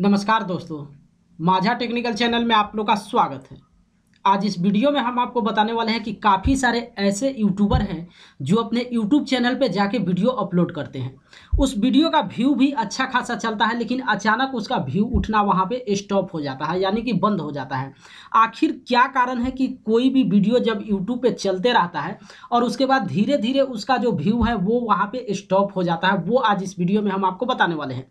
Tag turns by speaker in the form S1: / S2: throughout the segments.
S1: नमस्कार दोस्तों माझा टेक्निकल चैनल में आप लोग का स्वागत है आज इस वीडियो में हम आपको बताने वाले हैं कि काफ़ी सारे ऐसे यूट्यूबर हैं जो अपने यूट्यूब चैनल पे जाके वीडियो अपलोड करते हैं उस वीडियो का व्यू भी अच्छा खासा चलता है लेकिन अचानक उसका व्यू उठना वहाँ पे स्टॉप हो जाता है यानी कि बंद हो जाता है आखिर क्या कारण है कि कोई भी वीडियो जब यूट्यूब पर चलते रहता है और उसके बाद धीरे धीरे उसका जो व्यू है वो वहाँ पर स्टॉप हो जाता है वो आज इस वीडियो में हम आपको बताने वाले हैं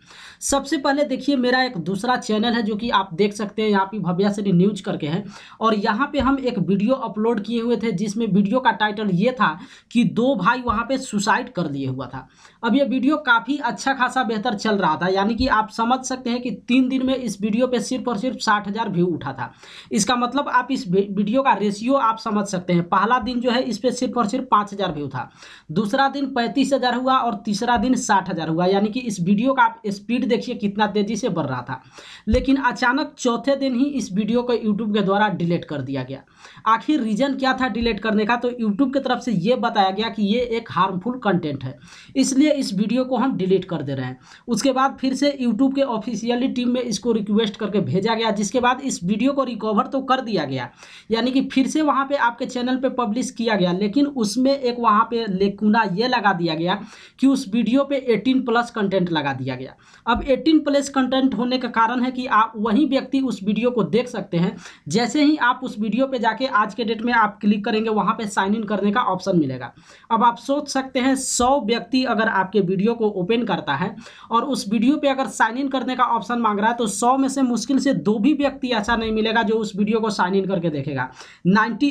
S1: सबसे पहले देखिए मेरा एक दूसरा चैनल है जो कि आप देख सकते हैं यहाँ पर भव्या न्यूज करके हैं और यहाँ वहाँ पे हम एक वीडियो अपलोड किए हुए थे जिसमें वीडियो का टाइटल ये था कि दो भाई वहाँ पे सुसाइड कर लिए हुआ था अब ये वीडियो काफ़ी अच्छा खासा बेहतर चल रहा था यानी कि आप समझ सकते हैं कि तीन दिन में इस वीडियो पे सिर्फ और सिर्फ साठ हज़ार व्यू उठा था इसका मतलब आप इस वीडियो का रेशियो आप समझ सकते हैं पहला दिन जो है इस पर सिर्फ और सिर्फ पाँच हज़ार व्यू था दूसरा दिन पैंतीस हज़ार हुआ और तीसरा दिन साठ हज़ार हुआ यानी कि इस वीडियो का आप स्पीड देखिए कितना तेज़ी से बढ़ रहा था लेकिन अचानक चौथे दिन ही इस वीडियो को यूट्यूब के द्वारा डिलीट कर दिया गया आखिर रीज़न क्या था डिलीट करने का तो यूट्यूब की तरफ से ये बताया गया कि ये एक हार्मफुल कंटेंट है इसलिए इस वीडियो को हम डिलीट कर दे रहे हैं उसके बाद फिर से यूट्यूब के ऑफिशियली टीम में इसको रिक्वेस्ट करके भेजा गया जिसके बाद इस वीडियो को रिकवर तो कर दिया गया यानी कि फिर से वहाँ पर आपके चैनल पर पब्लिश किया गया लेकिन उसमें एक वहाँ पर लेकुना ये लगा दिया गया कि उस वीडियो पर एटीन प्लस कंटेंट लगा दिया गया अब एटीन प्लस कंटेंट होने का कारण है कि आप वही व्यक्ति उस वीडियो को देख सकते हैं जैसे ही आप उस वीडियो पे जाके आज के डेट में आप क्लिक करेंगे वहाँ पे साइन इन करने का ऑप्शन मिलेगा अब आप सोच सकते हैं सौ व्यक्ति अगर आपके वीडियो को ओपन करता है और उस वीडियो पे अगर साइन इन करने का ऑप्शन मांग रहा है तो सौ में से मुश्किल से दो भी व्यक्ति ऐसा नहीं मिलेगा जो उस वीडियो को साइन इन करके देखेगा नाइन्टी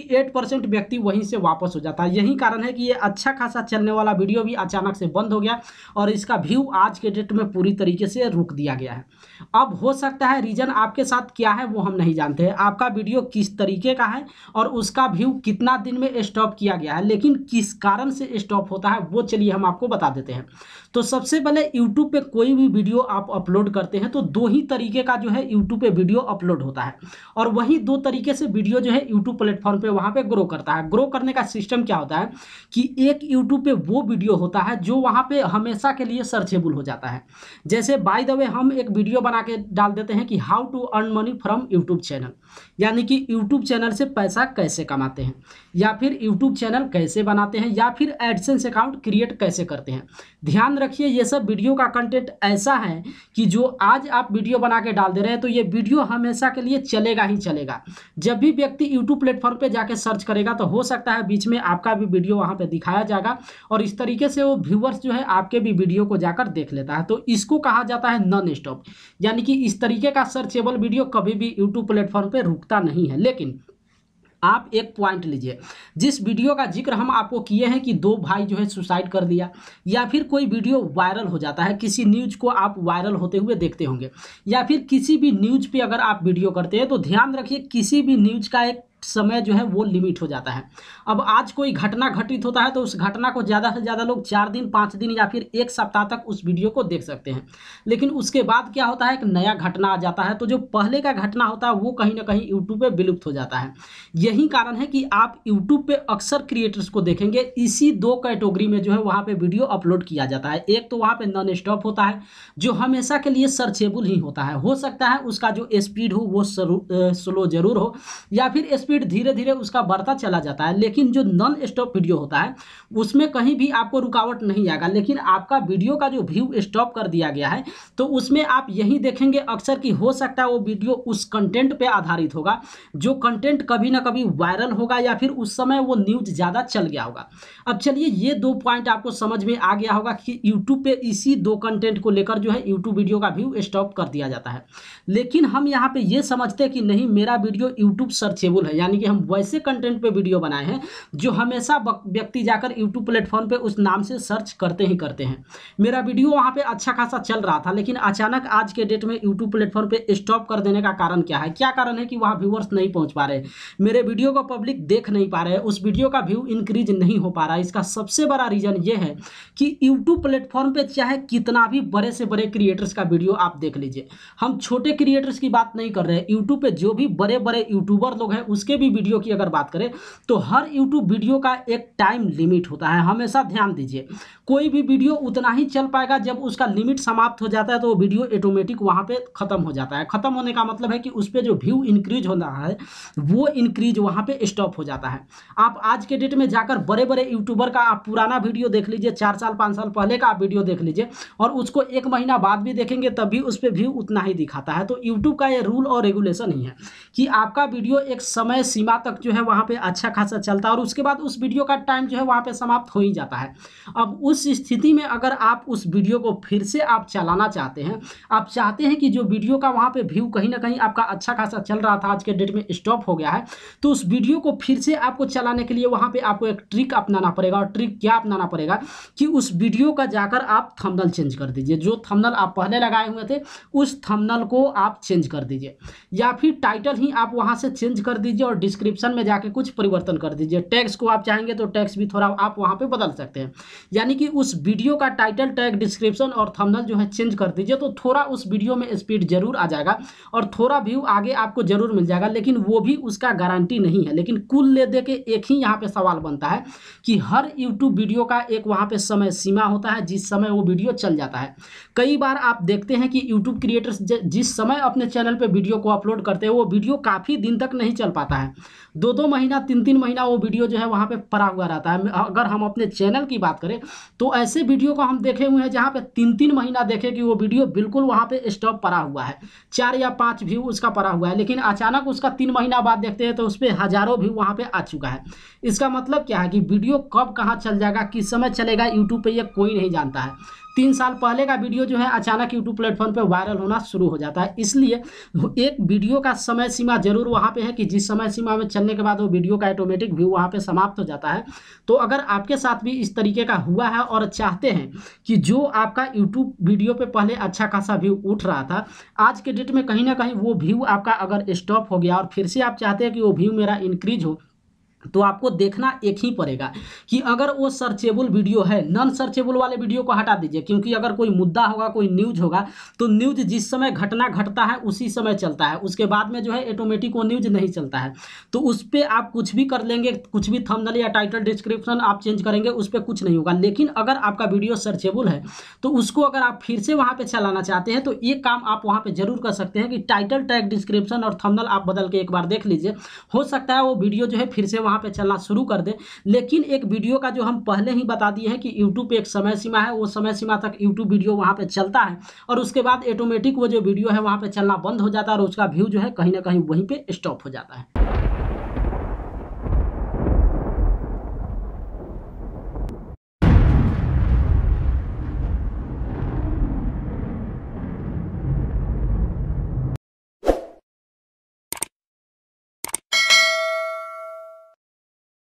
S1: व्यक्ति वहीं से वापस हो जाता है यही कारण है कि ये अच्छा खासा चलने वाला वीडियो भी अचानक से बंद हो गया और इसका व्यू आज के डेट में पूरी तरीके से रुक दिया गया है अब हो सकता है रीजन आपके साथ क्या है वो हम नहीं जानते हैं आपका वीडियो किस तरीके तरीके का है और उसका व्यू कितना दिन में स्टॉप किया गया है लेकिन किस कारण से स्टॉप होता है वो चलिए हम आपको बता देते हैं तो सबसे पहले यूट्यूब पे कोई भी वीडियो आप अपलोड करते हैं तो दो ही तरीके का जो है यूट्यूब पे वीडियो अपलोड होता है और वही दो तरीके से वीडियो जो है यूट्यूब प्लेटफॉर्म पे वहाँ पे ग्रो करता है ग्रो करने का सिस्टम क्या होता है कि एक यूट्यूब पे वो वीडियो होता है जो वहाँ पे हमेशा के लिए सर्चेबल हो जाता है जैसे बाय द वे हम एक वीडियो बना के डाल देते हैं कि how to earn money from YouTube channel यानी कि यूट्यूब चैनल से पैसा कैसे कमाते हैं या फिर यूट्यूब चैनल कैसे बनाते हैं या फिर एडसेंस अकाउंट क्रिएट कैसे करते हैं ध्यान रखिए ये सब वीडियो का कंटेंट ऐसा है कि जो आज आप वीडियो बना के डाल दे रहे हैं तो ये वीडियो हमेशा के लिए चलेगा ही चलेगा जब भी व्यक्ति यूट्यूब प्लेटफॉर्म पर जाके सर्च करेगा तो हो सकता है बीच में आपका भी वीडियो वहाँ पर दिखाया जाएगा और इस तरीके से वो व्यूवर्स जो है आपके भी वीडियो को जाकर देख लेता है तो इसको कहा जाता है नॉन स्टॉप यानी कि इस तरीके का सर्चेबल वीडियो कभी भी यूट्यूब प्लेटफॉर्म पर रुकता नहीं है लेकिन आप एक पॉइंट लीजिए जिस वीडियो का जिक्र हम आपको किए हैं कि दो भाई जो है सुसाइड कर लिया या फिर कोई वीडियो वायरल हो जाता है किसी न्यूज़ को आप वायरल होते हुए देखते होंगे या फिर किसी भी न्यूज़ पे अगर आप वीडियो करते हैं तो ध्यान रखिए किसी भी न्यूज़ का एक समय जो है वो लिमिट हो जाता है अब आज कोई घटना घटित होता है तो उस घटना को ज़्यादा से ज़्यादा लोग चार दिन पाँच दिन या फिर एक सप्ताह तक उस वीडियो को देख सकते हैं लेकिन उसके बाद क्या होता है एक नया घटना आ जाता है तो जो पहले का घटना होता है वो कहीं ना कहीं यूट्यूब पर विलुप्त हो जाता है यही कारण है कि आप यूट्यूब पर अक्सर क्रिएटर्स को देखेंगे इसी दो कैटेगरी में जो है वहाँ पर वीडियो अपलोड किया जाता है एक तो वहाँ पर नॉन स्टॉप होता है जो हमेशा के लिए सर्चेबल ही होता है हो सकता है उसका जो स्पीड हो वो स्लो जरूर हो या फिर स्पीड धीरे धीरे उसका बढ़ता चला जाता है लेकिन जो नॉन स्टॉप वीडियो होता है उसमें कहीं भी आपको रुकावट नहीं आएगा लेकिन आपका वीडियो का जो व्यू स्टॉप कर दिया गया है तो उसमें आप यही देखेंगे अक्सर कि हो सकता है वो वीडियो उस कंटेंट पर आधारित होगा जो कंटेंट कभी ना कभी वायरल होगा या फिर उस समय वो न्यूज ज़्यादा चल गया होगा अब चलिए ये दो पॉइंट आपको समझ में आ गया होगा कि यूट्यूब पर इसी दो कंटेंट को लेकर जो है यूट्यूब वीडियो का व्यू स्टॉप कर दिया जाता है लेकिन हम यहाँ पर यह समझते हैं कि नहीं मेरा वीडियो यूट्यूब सर्चेबल है यानी कि हम वैसे कंटेंट पे वीडियो बनाए हैं जो हमेशा व्यक्ति जाकर यूट्यूब प्लेटफॉर्म पे उस नाम से सर्च करते ही करते हैं मेरा वीडियो वहाँ पे अच्छा खासा चल रहा था लेकिन अचानक आज के डेट में यूट्यूब प्लेटफॉर्म पर स्टॉप कर देने का कारण क्या है क्या कारण है कि वहाँ व्यूवर्स नहीं पहुँच पा रहे मेरे वीडियो को पब्लिक देख नहीं पा रहे उस वीडियो का व्यू इंक्रीज नहीं हो पा रहा इसका सबसे बड़ा रीज़न ये है कि यूट्यूब प्लेटफॉर्म पर चाहे कितना भी बड़े से बड़े क्रिएटर्स का वीडियो आप देख लीजिए हम छोटे क्रिएटर्स की बात नहीं कर रहे यूट्यूब पर जो भी बड़े बड़े यूट्यूबर लोग हैं उस उसके भी वीडियो की अगर बात करें तो हर यूट्यूब वीडियो का एक टाइम लिमिट होता है हमेशा ध्यान दीजिए कोई भी वीडियो उतना ही चल पाएगा जब उसका लिमिट समाप्त हो जाता है तो वो वीडियो ऑटोमेटिक वहाँ पर ख़त्म हो जाता है ख़त्म होने का मतलब है कि उस पर जो व्यू इंक्रीज होना है वो इंक्रीज वहाँ पर स्टॉप हो जाता है आप आज के डेट में जाकर बड़े बड़े यूट्यूबर का आप पुराना वीडियो देख लीजिए चार साल पाँच साल पहले का आप वीडियो देख लीजिए और उसको एक महीना बाद भी देखेंगे तब भी उस पर व्यू उतना ही दिखाता है तो यूट्यूब का ये रूल और रेगुलेशन ही है कि आपका वीडियो एक समय समय सीमा तक जो है वहाँ पे अच्छा खासा चलता है और उसके बाद उस वीडियो का टाइम जो है वहाँ पे समाप्त हो ही जाता है अब उस स्थिति में अगर आप उस वीडियो को फिर से आप चलाना चाहते हैं आप चाहते हैं कि जो वीडियो का वहाँ पर व्यू कहीं ना कहीं आपका अच्छा खासा चल रहा था आज के डेट में स्टॉप हो गया है तो उस वीडियो को फिर से आपको चलाने के लिए वहाँ पर आपको एक ट्रिक अपनाना पड़ेगा और ट्रिक क्या अपनाना पड़ेगा कि उस वीडियो का जाकर आप थमनल चेंज कर दीजिए जो थमनल आप पहले लगाए हुए थे उस थमनल को आप चेंज कर दीजिए या फिर टाइटल ही आप वहां से चेंज कर दीजिए और डिस्क्रिप्शन में जाके कुछ परिवर्तन कर दीजिए टैक्स को आप चाहेंगे तो टैक्स भी थोड़ा आप वहाँ पर बदल सकते हैं यानी कि उस वीडियो का टाइटल टैग डिस्क्रिप्शन और थंबनेल जो है चेंज कर दीजिए तो थोड़ा उस वीडियो में स्पीड जरूर आ जाएगा और थोड़ा व्यू आगे आपको जरूर मिल जाएगा लेकिन वो भी उसका गारंटी नहीं है लेकिन कुल ले दे के एक ही यहाँ पर सवाल बनता है कि हर यूट्यूब वीडियो का एक वहाँ पर समय सीमा होता है जिस समय वो वीडियो चल जाता है कई बार आप देखते हैं कि यूट्यूब क्रिएटर्स जिस समय अपने चैनल पर वीडियो को अपलोड करते हैं वो वीडियो काफ़ी दिन तक नहीं चल पाता रहता है दो दो महीना तीन तीन महीना वो वीडियो जो है वहाँ पे पड़ा हुआ रहता है अगर हम अपने चैनल की बात करें तो ऐसे वीडियो को हम देखे हुए हैं जहाँ पे तीन तीन महीना देखे कि वो वीडियो बिल्कुल वहाँ पे स्टॉप पड़ा हुआ है चार या पाँच व्यू उसका पड़ा हुआ है लेकिन अचानक उसका तीन महीना बाद देखते हैं तो उस पर हज़ारों व्यू वहाँ पर आ चुका है इसका मतलब क्या है कि वीडियो कब कहाँ चल जाएगा किस समय चलेगा यूट्यूब पर यह कोई नहीं जानता है तीन साल पहले का वीडियो जो है अचानक यूट्यूब प्लेटफॉर्म पे वायरल होना शुरू हो जाता है इसलिए एक वीडियो का समय सीमा जरूर वहाँ पे है कि जिस समय समय सीमा में चलने के बाद वो वीडियो का ऑटोमेटिक व्यू वहाँ पर समाप्त हो जाता है तो अगर आपके साथ भी इस तरीके का हुआ है और चाहते हैं कि जो आपका यूट्यूब वीडियो पर पहले अच्छा खासा व्यू उठ रहा था आज के डेट में कहीं ना कहीं वो व्यू आपका अगर स्टॉप हो गया और फिर से आप चाहते हैं कि वो व्यू मेरा इंक्रीज हो तो आपको देखना एक ही पड़ेगा कि अगर वो सर्चेबल वीडियो है नॉन सर्चेबल वाले वीडियो को हटा दीजिए क्योंकि अगर कोई मुद्दा होगा कोई न्यूज होगा तो न्यूज जिस समय घटना घटता है उसी समय चलता है उसके बाद में जो है ऑटोमेटिक वो न्यूज नहीं चलता है तो उस पर आप कुछ भी कर लेंगे कुछ भी थंबनेल या टाइटल डिस्क्रिप्शन आप चेंज करेंगे उस पर कुछ नहीं होगा लेकिन अगर आपका वीडियो सर्चेबल है तो उसको अगर आप फिर से वहाँ पर चलाना चाहते हैं तो ये काम आप वहाँ पर जरूर कर सकते हैं कि टाइटल टैग डिस्क्रिप्शन और थमनल आप बदल के एक बार देख लीजिए हो सकता है वो वीडियो जो है फिर से वहाँ वहाँ पे चलना शुरू कर दे लेकिन एक वीडियो का जो हम पहले ही बता दिए हैं कि यूट्यूब पे एक समय सीमा है वो समय सीमा तक यूट्यूब वीडियो वहाँ पे चलता है और उसके बाद ऑटोमेटिक वो जो वीडियो है वहाँ पे चलना बंद हो जाता है और उसका व्यू जो है कहीं ना कहीं वहीं पर स्टॉप हो जाता है